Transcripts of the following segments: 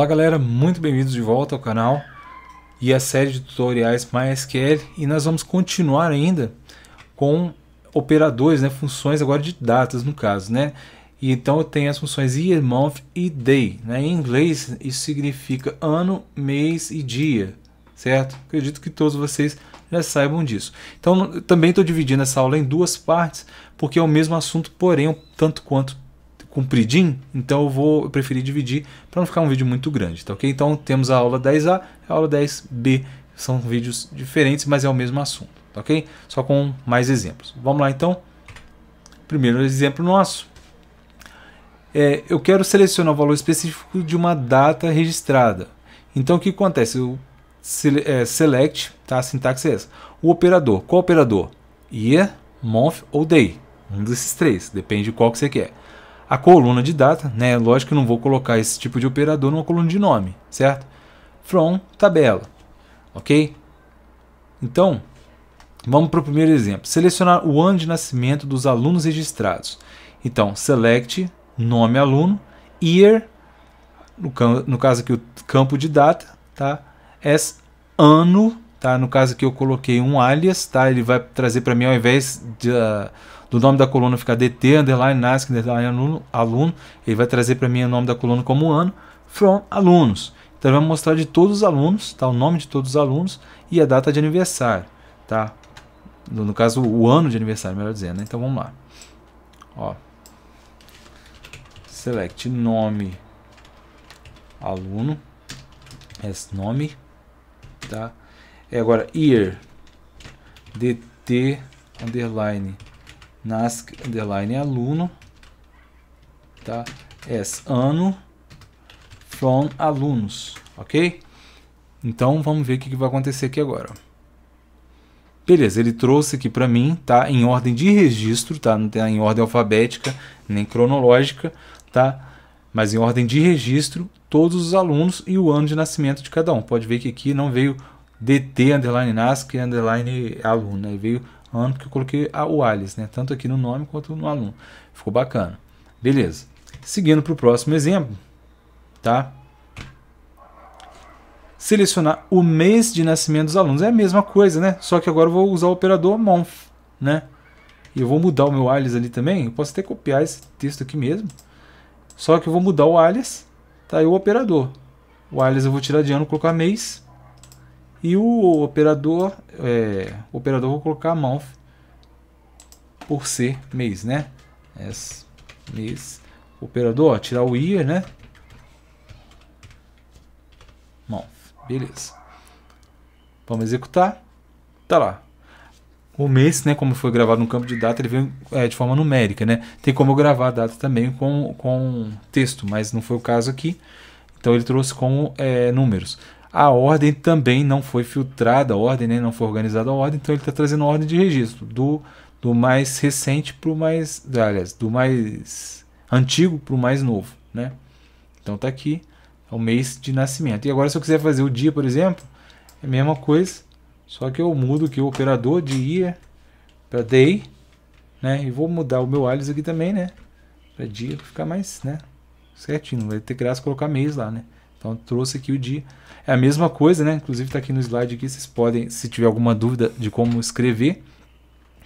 Olá galera, muito bem-vindos de volta ao canal e à série de tutoriais MySQL e nós vamos continuar ainda com operadores, né, funções agora de datas no caso, né? E então eu tenho as funções year, month e day, né? Em inglês isso significa ano, mês e dia, certo? Acredito que todos vocês já saibam disso. Então também estou dividindo essa aula em duas partes porque é o mesmo assunto, porém um tanto quanto compridinho, então eu vou eu preferi dividir para não ficar um vídeo muito grande, tá ok? Então temos a aula 10A e a aula 10B, são vídeos diferentes, mas é o mesmo assunto, tá ok? Só com mais exemplos. Vamos lá então? Primeiro exemplo nosso. É, eu quero selecionar o valor específico de uma data registrada. Então o que acontece? Eu é, select, tá? A sintaxe é essa. O operador. Qual operador? Year, month ou day. Um desses três, depende de qual que você quer a coluna de data, né? Lógico que eu não vou colocar esse tipo de operador numa coluna de nome, certo? From tabela, ok? Então, vamos para o primeiro exemplo. Selecionar o ano de nascimento dos alunos registrados. Então, select nome aluno, year, no, no caso aqui o campo de data, tá? As ano tá? No caso aqui eu coloquei um alias, tá? Ele vai trazer para mim ao invés de, uh, do nome da coluna ficar DT, underline, NASC, underline, aluno, aluno ele vai trazer para mim o nome da coluna como ano, from alunos. Então ele vai mostrar de todos os alunos, tá? O nome de todos os alunos e a data de aniversário, tá? No, no caso, o ano de aniversário, melhor dizendo, né? Então vamos lá. Ó. Select nome aluno, esse nome, tá? É agora year dt underline nasc underline aluno tá s ano from alunos ok então vamos ver o que vai acontecer aqui agora beleza ele trouxe aqui para mim tá em ordem de registro tá não tem em ordem alfabética nem cronológica tá mas em ordem de registro todos os alunos e o ano de nascimento de cada um pode ver que aqui não veio DT underline NASC underline aluno. Aí veio ano que eu coloquei o Alice, né? Tanto aqui no nome quanto no aluno. Ficou bacana. Beleza. Seguindo para o próximo exemplo, tá? Selecionar o mês de nascimento dos alunos. É a mesma coisa, né? Só que agora eu vou usar o operador month, né? E eu vou mudar o meu alias ali também. Eu posso até copiar esse texto aqui mesmo. Só que eu vou mudar o alias, tá? E o operador. O alias eu vou tirar de ano e colocar mês. E o operador, é, o operador vou colocar month por ser mês, né? mês. Operador, ó, tirar o year, né? Month, beleza. Vamos executar. Tá lá. O mês, né, como foi gravado no campo de data, ele veio é, de forma numérica, né? Tem como eu gravar a data também com, com texto, mas não foi o caso aqui. Então ele trouxe como é, números a ordem também não foi filtrada, a ordem né, não foi organizada a ordem, então ele está trazendo a ordem de registro do, do mais recente para o mais, aliás, do mais antigo para o mais novo, né? Então tá aqui é o mês de nascimento. E agora se eu quiser fazer o dia, por exemplo, é a mesma coisa, só que eu mudo que o operador de year para day, né? E vou mudar o meu alias aqui também, né? Para dia, para ficar mais, né? Certinho, não vai ter graça colocar mês lá, né? Então trouxe aqui o dia. É a mesma coisa, né? Inclusive está aqui no slide aqui, vocês podem, se tiver alguma dúvida de como escrever,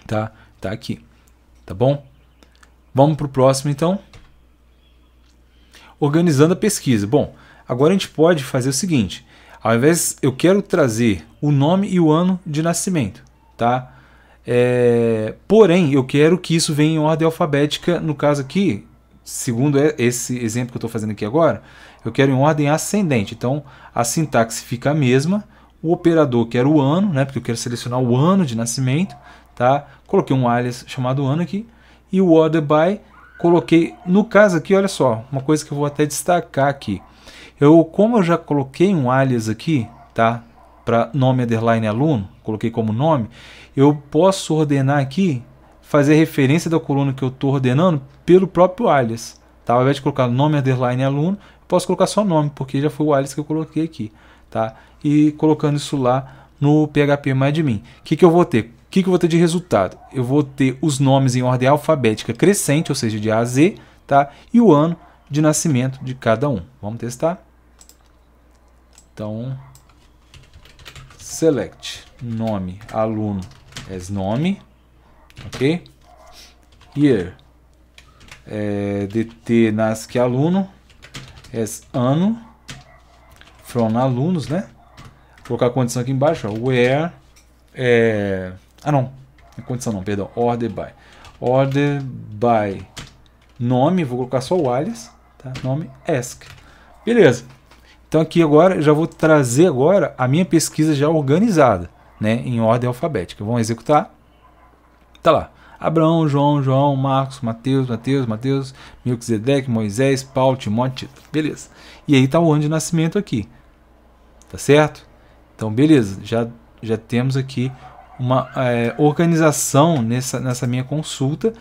tá? Tá aqui. Tá bom? Vamos para o próximo então. Organizando a pesquisa. Bom, agora a gente pode fazer o seguinte. Ao invés, eu quero trazer o nome e o ano de nascimento, tá? É, porém, eu quero que isso venha em ordem alfabética, no caso aqui, segundo é esse exemplo que eu estou fazendo aqui agora, eu quero em ordem ascendente. Então, a sintaxe fica a mesma. O operador quer o ano, né? Porque eu quero selecionar o ano de nascimento, tá? Coloquei um alias chamado ano aqui. E o order by, coloquei... No caso aqui, olha só, uma coisa que eu vou até destacar aqui. Eu, como eu já coloquei um alias aqui, tá? Para nome underline aluno, coloquei como nome, eu posso ordenar aqui fazer referência da coluna que eu estou ordenando pelo próprio alias. Tá? Ao invés de colocar nome, underline, aluno, eu posso colocar só nome, porque já foi o alias que eu coloquei aqui. Tá? E colocando isso lá no PHP MyAdmin. O que, que eu vou ter? O que, que eu vou ter de resultado? Eu vou ter os nomes em ordem alfabética crescente, ou seja, de A a Z, tá? e o ano de nascimento de cada um. Vamos testar? Então, select nome aluno as nome, ok? Year é, dt nasce que aluno as ano from alunos, né? Vou colocar a condição aqui embaixo, ó, where é, ah não, é condição não, perdão, order by order by nome, vou colocar só o alias, tá? Nome ask. Beleza. Então aqui agora já vou trazer agora a minha pesquisa já organizada, né, em ordem alfabética. Vamos executar. Tá lá. Abraão, João, João, Marcos, Mateus, Mateus, Mateus, Melquisedeque, Moisés, Paulo, Timóteo, beleza. E aí tá o ano de nascimento aqui. Tá certo? Então, beleza, já, já temos aqui uma é, organização nessa, nessa minha consulta,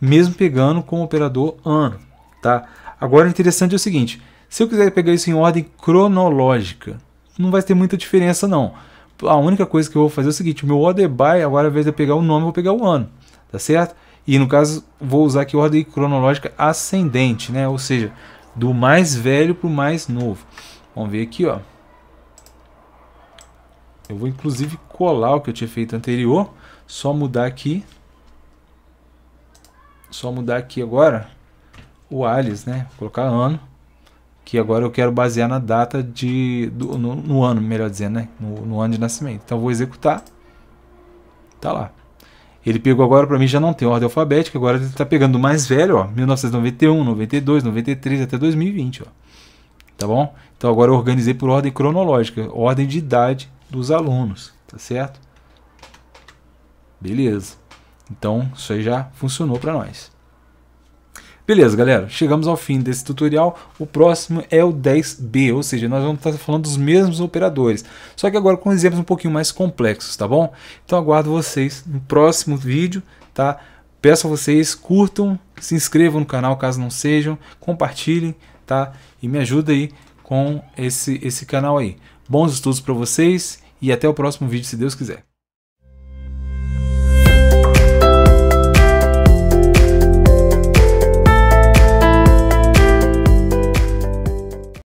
mesmo pegando com o operador ano, tá? Agora, interessante é o seguinte, se eu quiser pegar isso em ordem cronológica, não vai ter muita diferença não a única coisa que eu vou fazer é o seguinte: o meu order by, agora ao invés de eu pegar o nome, eu vou pegar o ano, tá certo? E no caso, vou usar aqui ordem cronológica ascendente, né? Ou seja, do mais velho para o mais novo. Vamos ver aqui, ó. Eu vou inclusive colar o que eu tinha feito anterior, só mudar aqui. Só mudar aqui agora o alias, né? Vou colocar ano que agora eu quero basear na data de do, no, no, ano, melhor dizendo, né? No, no, ano de nascimento. Então vou executar. Tá lá. Ele pegou agora para mim já não tem ordem alfabética, agora ele está pegando o mais velho, ó, 1991, 92, 93 até 2020, ó. Tá bom? Então agora eu organizei por ordem cronológica, ordem de idade dos alunos, tá certo? Beleza. Então isso aí já funcionou para nós. Beleza, galera, chegamos ao fim desse tutorial. O próximo é o 10B, ou seja, nós vamos estar falando dos mesmos operadores, só que agora com exemplos um pouquinho mais complexos, tá bom? Então aguardo vocês no próximo vídeo, tá? Peço a vocês curtam, se inscrevam no canal caso não sejam, compartilhem, tá? E me ajudem aí com esse esse canal aí. Bons estudos para vocês e até o próximo vídeo se Deus quiser.